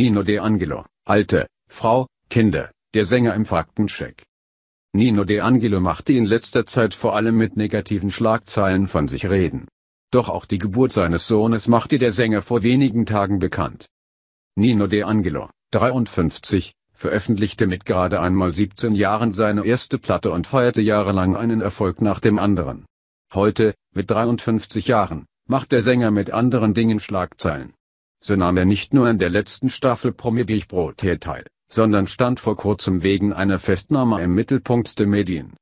Nino De Angelo, Alte, Frau, Kinder, der Sänger im Faktencheck. Nino De Angelo machte in letzter Zeit vor allem mit negativen Schlagzeilen von sich reden. Doch auch die Geburt seines Sohnes machte der Sänger vor wenigen Tagen bekannt. Nino De Angelo, 53, veröffentlichte mit gerade einmal 17 Jahren seine erste Platte und feierte jahrelang einen Erfolg nach dem anderen. Heute, mit 53 Jahren, macht der Sänger mit anderen Dingen Schlagzeilen. So nahm er nicht nur in der letzten Staffel Promi Big teil, sondern stand vor kurzem wegen einer Festnahme im Mittelpunkt der Medien.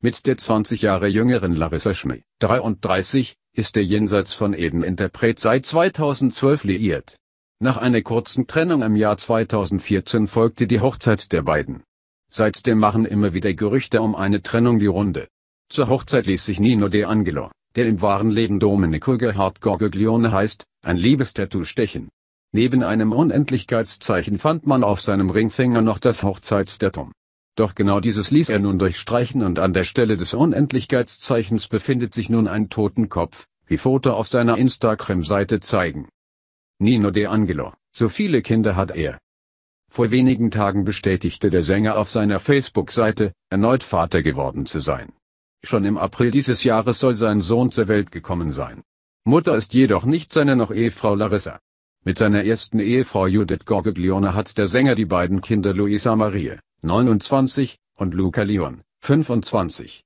Mit der 20 Jahre jüngeren Larissa Schmee, 33, ist der jenseits von Eden Interpret seit 2012 liiert. Nach einer kurzen Trennung im Jahr 2014 folgte die Hochzeit der beiden. Seitdem machen immer wieder Gerüchte um eine Trennung die Runde. Zur Hochzeit ließ sich Nino De Angelo, der im wahren Leben Domenico Gerhard Gorgoglione heißt, ein Liebestattoo stechen. Neben einem Unendlichkeitszeichen fand man auf seinem Ringfinger noch das Hochzeitsdatum. Doch genau dieses ließ er nun durchstreichen und an der Stelle des Unendlichkeitszeichens befindet sich nun ein Totenkopf, wie Foto auf seiner Instagram-Seite zeigen. Nino De Angelo, so viele Kinder hat er. Vor wenigen Tagen bestätigte der Sänger auf seiner Facebook-Seite, erneut Vater geworden zu sein. Schon im April dieses Jahres soll sein Sohn zur Welt gekommen sein. Mutter ist jedoch nicht seine noch Ehefrau Larissa. Mit seiner ersten Ehefrau Judith Gorgoglione hat der Sänger die beiden Kinder Luisa Marie, 29, und Luca Leon, 25.